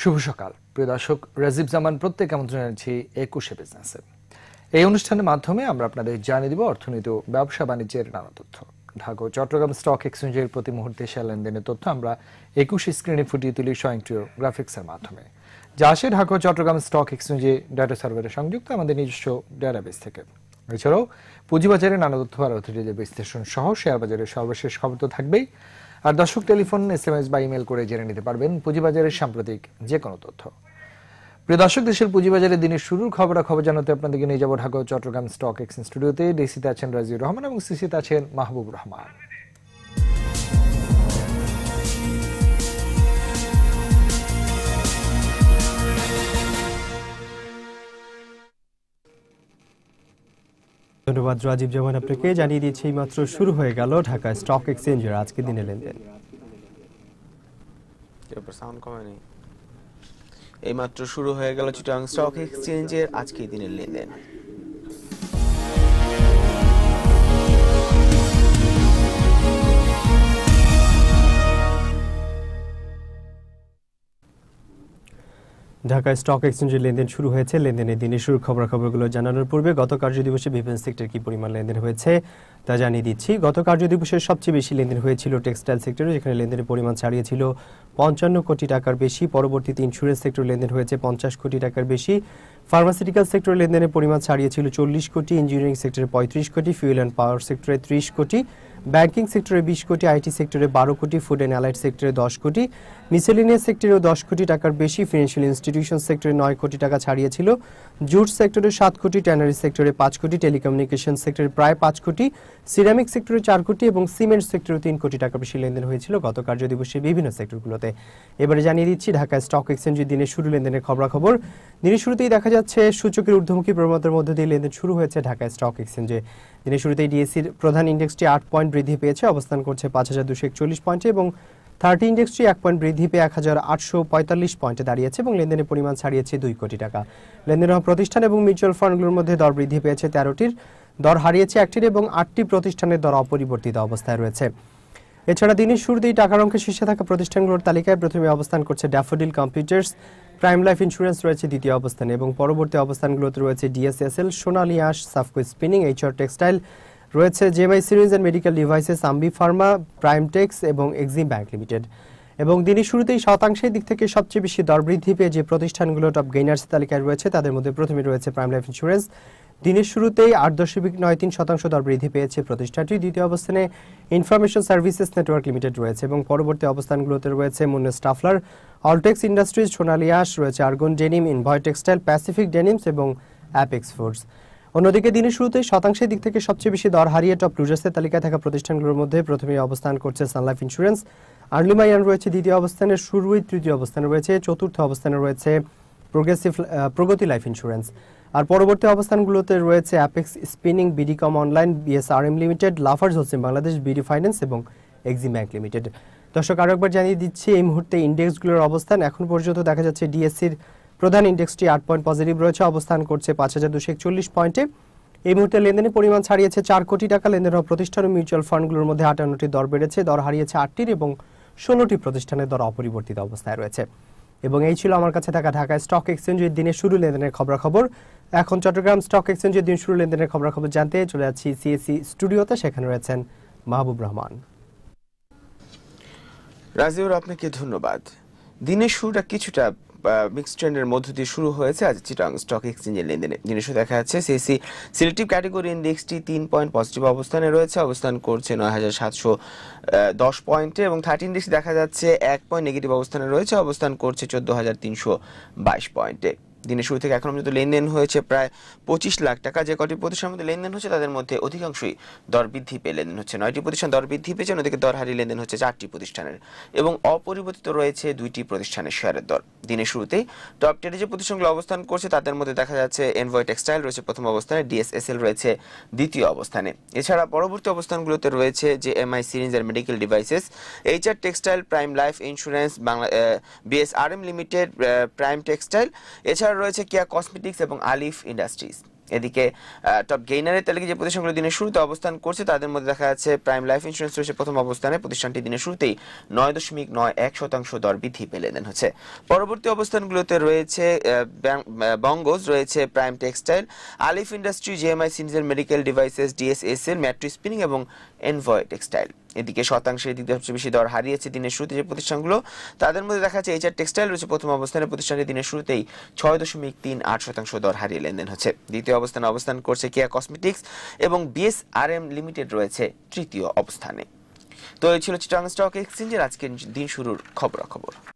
শুভ সকাল প্রিয় দর্শক রাজীব জামান প্রত্যেক আমন্ত্রণ জানাচ্ছি একুশে বিজনেসে এই অনুষ্ঠানের মাধ্যমে আমরা আপনাদের জানিয়ে দিব অর্থনীতি ও ব্যবসা বাণিজ্যের নানা তথ্য ঢাকা ও চট্টগ্রাম স্টক এক্সচেঞ্জের প্রতি মুহূর্তে শেয়ার লেনদেনের তথ্য আমরা একুশে স্ক্রিনে ফুটিয়ে তুলি স্বয়ংক্রিয় গ্রাফিক্সের মাধ্যমে যা আসে ঢাকা ও চট্টগ্রাম স্টক এক্সচেঞ্জে ডাটা সার্ভারে সংযুক্ত আমাদের নিজস্ব ডাটাবেস থেকে এছাড়াও পুঁজিবাজারে নানা তথ্য আর অর্থনীতি বিশ্লেষণ সহ শেয়ার বাজারের সর্বশেষ খবর তো থাকবেই আর দর্শক টেলিফোন এস এম এস বা ইমেল করে জেনে নিতে পারবেন পুঁজিবাজারের সাম্প্রতিক যে কোনো তথ্য প্রিয় দর্শক দেশের পুঁজিবাজারে দিনের শুরুর খবরাখবর জানাতে আপনাদেরকে নিয়ে যাবো ঢাকা চট্টগ্রাম স্টক এক্সচেঞ্জ স্টুডিওতে ডিসিতে আছেন রাজিউর রহমান এবং সিসিতে আছেন মাহবুব রহমান ধন্যবাদ রাজীব জামান আপনাকে জানিয়ে এই মাত্র শুরু হয়ে গেল ঢাকা স্টক এক্সচেঞ্জের আজকে দিনে লেনদেন এই মাত্র এইমাত্র শুরু হয়ে গেল চিটাং স্টক এক্সচেঞ্জের আজকে দিনের লেনদেন ঢাকা স্টক এক্সচেঞ্জে লেনদেন শুরু হয়েছে লেনদেনের দিনের শুরু খবরাখবরগুলো জানানোর পূর্বে গত কার্যদিবসে বিভিন্ন সেক্টর কি পরিমাণ লেনদেন হয়েছে তা জানিয়ে দিচ্ছি গত কার্যদিবসে সবচেয়ে বেশি লেনদেন হয়েছিল টেক্সটাইল সেক্টরে যেখানে লেনদেনের পরিমাণ ছাড়িয়েছিল পঞ্চান্ন কোটি টাকার বেশি পরবর্তীতে ইন্স্যুরেন্স সেক্টর লেনদেন হয়েছে পঞ্চাশ কোটি টাকার বেশি ফার্মাসিউটিক্যাল সেক্টর লেনদেনের পরিমাণ ছাড়িয়েছিল চল্লিশ কোটি ইঞ্জিনিয়ারিং সেক্টরে পঁয়ত্রিশ কোটি ফিউল অ্যান্ড পাওয়ার সেক্টরে ত্রিশ কোটি ব্যাংকিং সেক্টরে বিশ কোটি আইটি সেক্টরে বারো কোটি ফুড অ্যান্ড অ্যালাইড সেক্টরে দশ কোটি মিসেলিনিয়াস সেক্টরেও দশ কোটি টাকার বেশি ফিনান্সিয়াল ইনস্টিটিউশন সেক্টরে নয় কোটি টাকা ছাড়িয়েছিল জুট সেক্টরে সাত কোটি ট্যানারি সেক্টরে পাঁচ কোটি টেলিকমিউনিকেশন সেক্টরে প্রায় পাঁচ কোটি সিরামিক সেক্টরে চার কোটি এবং সিমেন্ট সেক্টরে তিন কোটি টাকা বেশি লেনদেন হয়েছিল গত কার্যদিবসে বিভিন্ন সেক্টরগুলোতে এবারে জানিয়ে দিচ্ছি ঢাকা স্টক এক্সচেঞ্জের দিনে শুরু লেনদেনের খবরাখবর দিনের শুরুতেই দেখা যাচ্ছে সূচকের ঊর্ধ্বমুখী প্রবণতার মধ্য দিয়ে লেনদেন শুরু হয়েছে ঢাকা স্টক এক্সচেঞ্জে দিনের শুরুতেই ডিএসসির প্রধান ইন্ডেক্সটি আট পয়েন্ট বৃদ্ধি পেয়েছে অবস্থান করছে পাঁচ হাজার দুশো একচল্লিশ পয়েন্টে এবং থার্টি ইন্ডেক্সটি এক পয়েন্ট বৃদ্ধি পেয়ে এক হাজার আটশো পঁয়তাল্লিশ পয়েন্টে দাঁড়িয়েছে এবং লেনদেনের পরিমাণ ছাড়িয়েছে দুই কোটি টাকা লেনদেন হওয়া প্রতিষ্ঠান এবং মিউচুয়াল ফান্ডগুলোর মধ্যে দর বৃদ্ধি পেয়েছে তেরোটির দর হারিয়েছে একটির এবং আটটি প্রতিষ্ঠানের দর অপরিবর্তিত অবস্থায় রয়েছে এছাড়া দিনের শুরুতেই টাকার অঙ্কে শীর্ষে থাকা প্রতিষ্ঠানগুলোর তালিকায় প্রথমে অবস্থান করছে Daffodil Computers Prime Life Insurance রয়েছে দ্বিতীয় অবস্থানে এবং পরবর্তী অবস্থানগুলোতে রয়েছে ডিএসএসএল সোনালিয়াস সাফকো স্পিনিং এইচআর টেক্সটাইল রয়েছে JMI syringes and medical devices Ambee pharma Primetex এবং এক্সিম ব্যাংক লিমিটেড এবং দিনের শুরুতেই শতাংশের দিক থেকে সবচেয়ে বেশি দর বৃদ্ধি পেয়ে যে প্রতিষ্ঠানগুলো টপ গেইনার্স তালিকায় রয়েছে তাদের মধ্যে প্রথমে রয়েছে প্রাইম লাইফ ইন্স্যুরেন্স দিনের শুরুতেই আট দশমিক নয় তিন শতাংশ দর বৃদ্ধি পেয়েছে প্রতিষ্ঠানটি দ্বিতীয় অবস্থানে ইনফরমেশন সার্ভিসেস নেটওয়ার্ক লিমিটেড রয়েছে এবং পরবর্তী অবস্থানগুলোতে রয়েছে মুন্না স্টাফলার অলটেক্স ইন্ডাস্ট্রিজ সোনালিয়াস রয়েছে Argon denim Envoy textile Pacific denims এবং অ্যাপেক্স ফুডস অন্যদিকে দিনের শুরুতে শতাংশের দিক থেকে সবচেয়ে বেশি দর হারিয়ে টপ লুজার্সের তালিকায় থাকা প্রতিষ্ঠানগুলোর মধ্যে প্রথমে অবস্থান করছে সানলাইফ ইন্স্যুরেন্স আর্লিমাইয়ান রয়েছে দ্বিতীয় অবস্থানে শুরুই তৃতীয় অবস্থানে রয়েছে চতুর্থ অবস্থানে রয়েছে প্রোগ্রেসিভ প্রগতি লাইফ ইন্স্যুরেন্স আর পরবর্তী অবস্থানগুলোতে রয়েছে Apex spinning BDCOM online BSRM limited লাফার্স হচ্ছে বাংলাদেশ বিডি ফাইন্যান্স এবং এক্সিম ব্যাংক লিমিটেড দর্শক আরও একবার জানিয়ে দিচ্ছি এই মুহূর্তে ইন্ডেক্সগুলোর অবস্থান এখন পর্যন্ত দেখা যাচ্ছে ডিএসসির প্রধান ইন্ডেক্সটি আট পয়েন্ট পজিটিভ রয়েছে অবস্থান করছে পাঁচ হাজার দুশো একচল্লিশ পয়েন্টে এই মুহূর্তে লেনদেনের পরিমাণ ছাড়িয়েছে চার কোটি টাকা লেনদেন হওয়া প্রতিষ্ঠান ও মিউচুয়াল ফান্ডগুলোর মধ্যে আটান্নটি দর বেড়েছে দর হারিয়েছে আটটির এবং ষোলোটি প্রতিষ্ঠানের দর অপরিবর্তিত অবস্থায় রয়েছে এবং এই ছিল আমার কাছে থাকা ঢাকা স্টক এক্সচেঞ্জের দিনে শুরু লেনদেনের খবরাখবর এখন চট্টগ্রাম স্টক এক্সচেঞ্জের দিন শুরু লেনদেনের খবর জানতে চলে যাচ্ছি সিএসি স্টুডিওতে সেখানে রয়েছেন মাহবুব রহমান রাজিউর আপনাকে ধন্যবাদ দিনের শুরুটা কিছুটা মিক্সড ট্রেন্ডের মধ্য দিয়ে শুরু হয়েছে আজ চিটাং স্টক এক্সচেঞ্জের লেনদেনে জিনিসও দেখা যাচ্ছে সিএসি সিলেক্টিভ ক্যাটাগরি ইন্ডেক্সটি তিন পয়েন্ট পজিটিভ অবস্থানে রয়েছে অবস্থান করছে নয় হাজার সাতশো দশ পয়েন্টে এবং থার্টি ইন্ডেক্স দেখা যাচ্ছে এক পয়েন্ট নেগেটিভ অবস্থানে রয়েছে অবস্থান করছে চোদ্দো হাজার তিনশো বাইশ পয়েন্টে দিনের শুরু থেকে এখন পর্যন্ত লেনদেন হয়েছে প্রায় পঁচিশ লাখ টাকা যে কটি প্রতিষ্ঠানের মধ্যে লেনদেন হচ্ছে তাদের মধ্যে অধিকাংশই দর বৃদ্ধি পেয়ে লেনদেন হচ্ছে নয়টি প্রতিষ্ঠান দর বৃদ্ধি পেয়েছে অন্যদিকে দর হারিয়ে লেনদেন হচ্ছে চারটি প্রতিষ্ঠানের এবং অপরিবর্তিত রয়েছে দুইটি প্রতিষ্ঠানের শেয়ারের দর দিনের শুরুতেই টপ টেনে যে প্রতিষ্ঠানগুলো অবস্থান করছে তাদের মধ্যে দেখা যাচ্ছে এনভয় টেক্সটাইল রয়েছে প্রথম অবস্থানে ডিএসএসএল রয়েছে দ্বিতীয় অবস্থানে এছাড়া পরবর্তী অবস্থানগুলোতে রয়েছে যে এমআই সিরিঞ্জ আর medical devices HR textile Prime Life Insurance বাংলা বিএসআরএম লিমিটেড প্রাইম টেক্সটাইল এছাড়া ডিলার রয়েছে কেয়া কসমেটিক্স এবং আলিফ ইন্ডাস্ট্রিজ এদিকে টপ গেইনারের তালিকা যে প্রতিষ্ঠানগুলো দিনের শুরুতে অবস্থান করছে তাদের মধ্যে দেখা যাচ্ছে প্রাইম লাইফ ইন্স্যুরেন্স রয়েছে প্রথম অবস্থানে প্রতিষ্ঠানটি দিনের শুরুতেই নয় দশমিক নয় এক শতাংশ দর বৃদ্ধি পেলে দেন হচ্ছে পরবর্তী অবস্থানগুলোতে রয়েছে বঙ্গজ রয়েছে Prime textile Alif industry GMI সিনিজের মেডিকেল ডিভাইসেস ডিএসএসএল ম্যাট্রি স্পিনিং এবং এনভয় টেক্সটাইল এদিকে শতাংশের দিক দিয়ে সবচেয়ে বেশি দর হারিয়েছে দিনের শুরুতে যে প্রতিষ্ঠানগুলো তাদের মধ্যে দেখা যাচ্ছে এইচআর টেক্সটাইল রয়েছে প্রথম অবস্থানে প্রতিষ্ঠানটি দিনের শুরুতেই ছয় দশমিক তিন আট শতাংশ দর হারিয়ে লেনদেন হচ্ছে দ্বিতীয় অবস্থানে অবস্থান করছে কেয়া কসমেটিক্স এবং বিএসআরএম লিমিটেড রয়েছে তৃতীয় অবস্থানে তো এই ছিল চিটাং স্টক এক্সচেঞ্জের আজকের দিন শুরুর খবরাখবর